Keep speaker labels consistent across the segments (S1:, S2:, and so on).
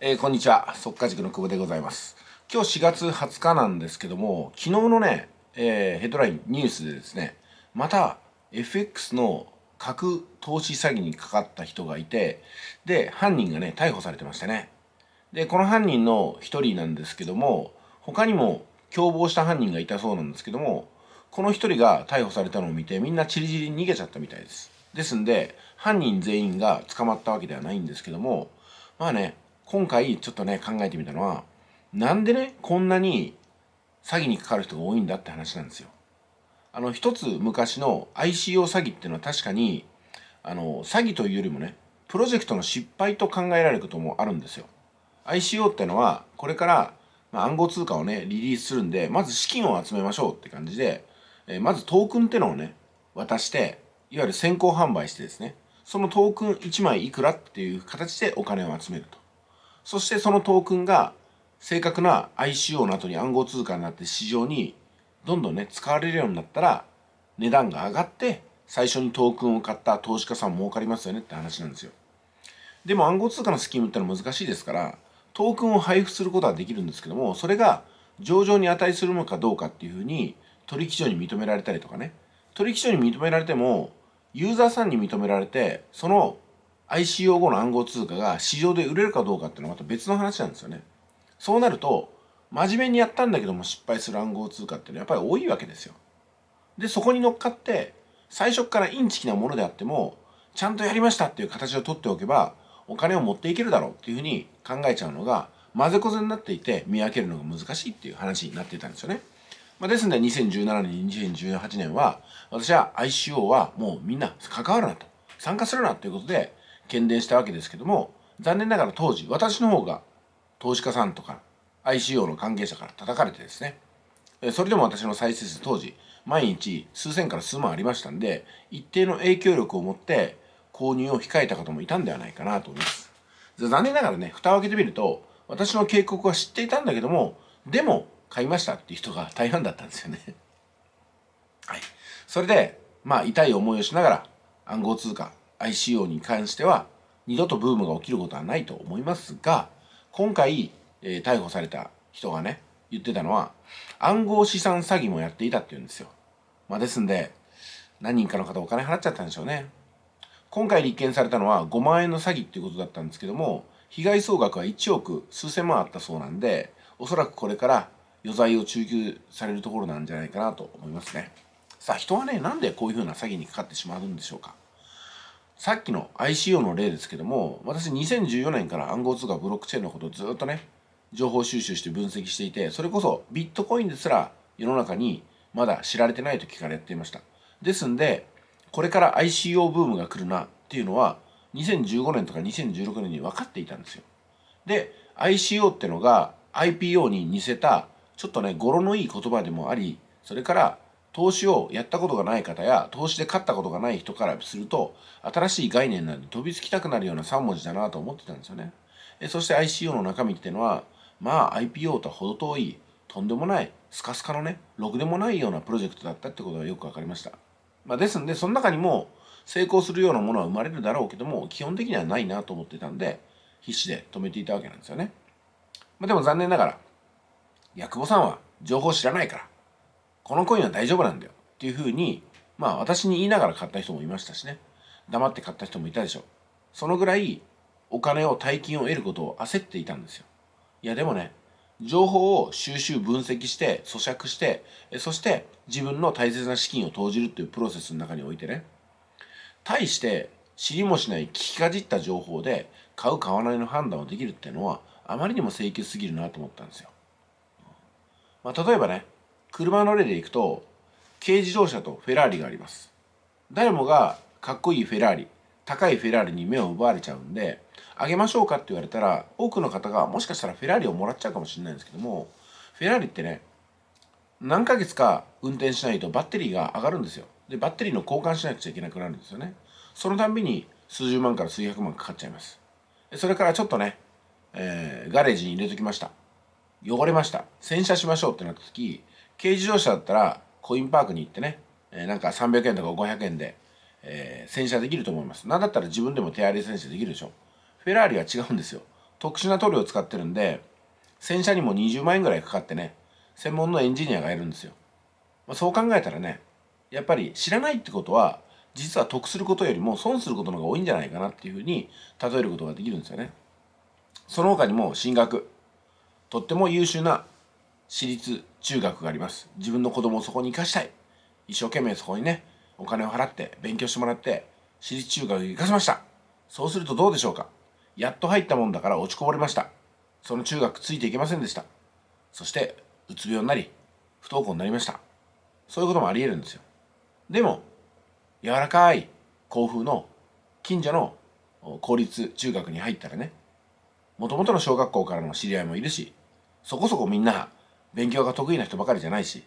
S1: えー、こんにちは。即稼塾の久保でございます。今日4月20日なんですけども、昨日のね、えー、ヘッドラインニュースでですね、また FX の核投資詐欺にかかった人がいて、で、犯人がね、逮捕されてましたね。で、この犯人の一人なんですけども、他にも共謀した犯人がいたそうなんですけども、この一人が逮捕されたのを見て、みんなチリチリに逃げちゃったみたいです。ですんで、犯人全員が捕まったわけではないんですけども、まあね、今回ちょっとね考えてみたのはなんでねこんなに詐欺にかかる人が多いんだって話なんですよ。あの一つ昔の ICO 詐欺っていうのは確かにあの詐欺というよりもねプロジェクトの失敗と考えられることもあるんですよ。ICO ってのはこれから、まあ、暗号通貨をねリリースするんでまず資金を集めましょうって感じで、えー、まずトークンってのをね渡していわゆる先行販売してですねそのトークン1枚いくらっていう形でお金を集めると。そしてそのトークンが正確な ICO の後に暗号通貨になって市場にどんどんね使われるようになったら値段が上がって最初にトークンを買った投資家さん儲かりますよねって話なんですよでも暗号通貨のスキームってのは難しいですからトークンを配布することはできるんですけどもそれが上場に値するのかどうかっていうふうに取引所に認められたりとかね取引所に認められてもユーザーさんに認められてその ICO 後の暗号通貨が市場で売れるかどうかっていうのはまた別の話なんですよね。そうなると、真面目にやったんだけども失敗する暗号通貨っていうのはやっぱり多いわけですよ。で、そこに乗っかって、最初からインチキなものであっても、ちゃんとやりましたっていう形を取っておけば、お金を持っていけるだろうっていうふうに考えちゃうのが、混ぜこぜになっていて見分けるのが難しいっていう話になっていたんですよね。まあ、ですので2017年、2018年は私は ICO はもうみんな関わるなと、参加するなということで喧伝したわけですけども残念ながら当時私の方が投資家さんとか ICO の関係者から叩かれてですねそれでも私の再生数当時毎日数千から数万ありましたんで一定の影響力を持って購入を控えた方もいたんではないかなと思います残念ながらね蓋を開けてみると私の警告は知っていたんだけどもでも買いましたっていう人が大半だったんですよねはいそれでまあ痛い思いをしながら暗号通貨 ICO に関しては二度とブームが起きることはないと思いますが今回、えー、逮捕された人がね言ってたのは暗号資産詐欺もやっていたっていうんですよ、まあ、ですんで何人かの方お金払っちゃったんでしょうね今回立件されたのは5万円の詐欺っていうことだったんですけども被害総額は1億数千万あったそうなんでおそらくこれから余罪を追及されるところなんじゃないかなと思いますねさあ人はねなんでこういうふうな詐欺にかかってしまうんでしょうかさっきの ICO の例ですけども私2014年から暗号通貨ブロックチェーンのことをずっとね情報収集して分析していてそれこそビットコインですら世の中にまだ知られてない時からやっていましたですんでこれから ICO ブームが来るなっていうのは2015年とか2016年に分かっていたんですよで ICO ってのが IPO に似せたちょっとね語呂のいい言葉でもありそれから投資をやったことがない方や投資で勝ったことがない人からすると新しい概念なんで飛びつきたくなるような3文字だなと思ってたんですよねそして ICO の中身っていうのはまあ IPO とは程遠いとんでもないスカスカのねろくでもないようなプロジェクトだったってことがよく分かりました、まあ、ですんでその中にも成功するようなものは生まれるだろうけども基本的にはないなと思ってたんで必死で止めていたわけなんですよね、まあ、でも残念ながら薬久保さんは情報知らないからこのコインは大丈夫なんだよっていうふうにまあ私に言いながら買った人もいましたしね黙って買った人もいたでしょうそのぐらいお金を大金を得ることを焦っていたんですよいやでもね情報を収集分析して咀嚼してそして自分の大切な資金を投じるっていうプロセスの中においてね対して知りもしない聞きかじった情報で買う買わないの判断をできるっていうのはあまりにも請求すぎるなと思ったんですよ、まあ、例えばね車の例でいくと軽自動車とフェラーリがあります誰もがかっこいいフェラーリ高いフェラーリに目を奪われちゃうんであげましょうかって言われたら多くの方がもしかしたらフェラーリをもらっちゃうかもしれないんですけどもフェラーリってね何ヶ月か運転しないとバッテリーが上がるんですよでバッテリーの交換しなくちゃいけなくなるんですよねそのたんびに数十万から数百万かかっちゃいますそれからちょっとね、えー、ガレージに入れときました汚れました洗車しましょうってなった時軽自動車だったらコインパークに行ってね、えー、なんか300円とか500円で、えー、洗車できると思います。なんだったら自分でも手荒れ洗車できるでしょ。フェラーリは違うんですよ。特殊な塗料を使ってるんで、洗車にも20万円ぐらいかかってね、専門のエンジニアがいるんですよ。まあ、そう考えたらね、やっぱり知らないってことは、実は得することよりも損することの方が多いんじゃないかなっていうふうに例えることができるんですよね。その他にも進学、とっても優秀な私立中学があります自分の子供をそこに生かしたい一生懸命そこにねお金を払って勉強してもらって私立中学に生かしましたそうするとどうでしょうかやっと入ったもんだから落ちこぼれましたその中学ついていけませんでしたそしてうつ病になり不登校になりましたそういうこともありえるんですよでも柔らかい校風の近所の公立中学に入ったらねもともとの小学校からの知り合いもいるしそこそこみんな勉強が得意な人ばかりじゃないし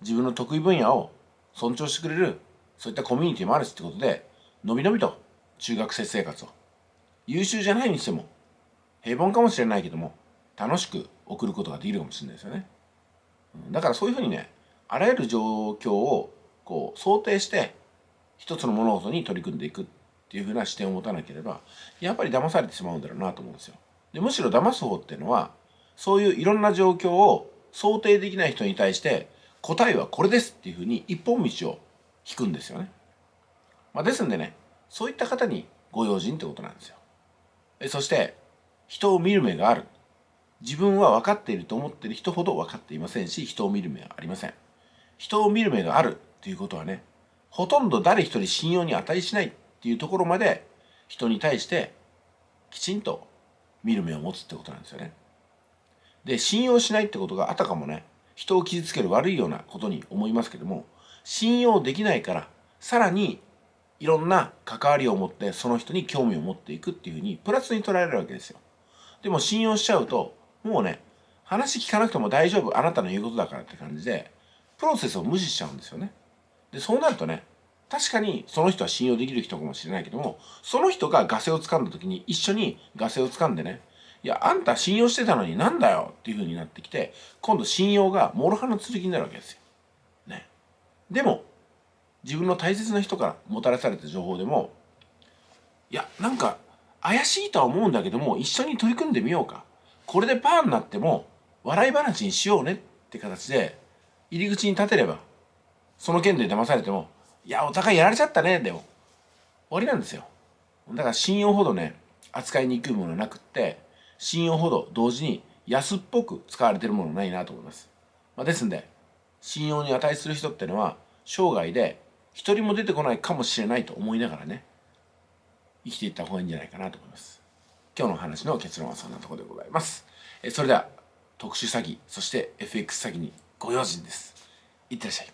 S1: 自分の得意分野を尊重してくれるそういったコミュニティもあるしってことでのびのびと中学生生活を優秀じゃないにしても平凡かもしれないけども楽しく送ることができるかもしれないですよねだからそういうふうにねあらゆる状況をこう想定して一つの物事に取り組んでいくっていうふうな視点を持たなければやっぱり騙されてしまうんだろうなと思うんですよでむしろ騙す方っていうのはそういういろんな状況を想定できない人に対して答えはこれですっていうふうに一本道を引くんですよね。まあ、ですんでねそういった方にご用心ってことなんですよ。そして人を見る目がある自分は分かっていると思っている人ほど分かっていませんし人を見る目はありません。人を見る目があるっていうことはねほとんど誰一人信用に値しないっていうところまで人に対してきちんと見る目を持つってことなんですよね。で信用しないってことがあたかもね人を傷つける悪いようなことに思いますけども信用できないからさらにいろんな関わりを持ってその人に興味を持っていくっていうふうにプラスに捉えられるわけですよでも信用しちゃうともうね話聞かなくても大丈夫あなたの言うことだからって感じでプロセスを無視しちゃうんですよねでそうなるとね確かにその人は信用できる人かもしれないけどもその人がガセをつかんだ時に一緒にガセをつかんでねいや、あんた信用してたのになんだよっていう風になってきて、今度信用が諸刃の剣になるわけですよ。ね。でも、自分の大切な人からもたらされた情報でも、いや、なんか怪しいとは思うんだけども、一緒に取り組んでみようか。これでパーになっても、笑い話にしようねって形で、入り口に立てれば、その件で騙されても、いや、お互いやられちゃったね、でも、終わりなんですよ。だから信用ほどね、扱いにくいものなくって、信用ほど同時に安っぽく使われてるものないなと思います。まあ、ですんで、信用に値する人ってのは、生涯で一人も出てこないかもしれないと思いながらね、生きていった方がいいんじゃないかなと思います。今日の話の結論はそんなところでございます。えそれでは、特殊詐欺、そして FX 詐欺にご用心です。いってらっしゃい。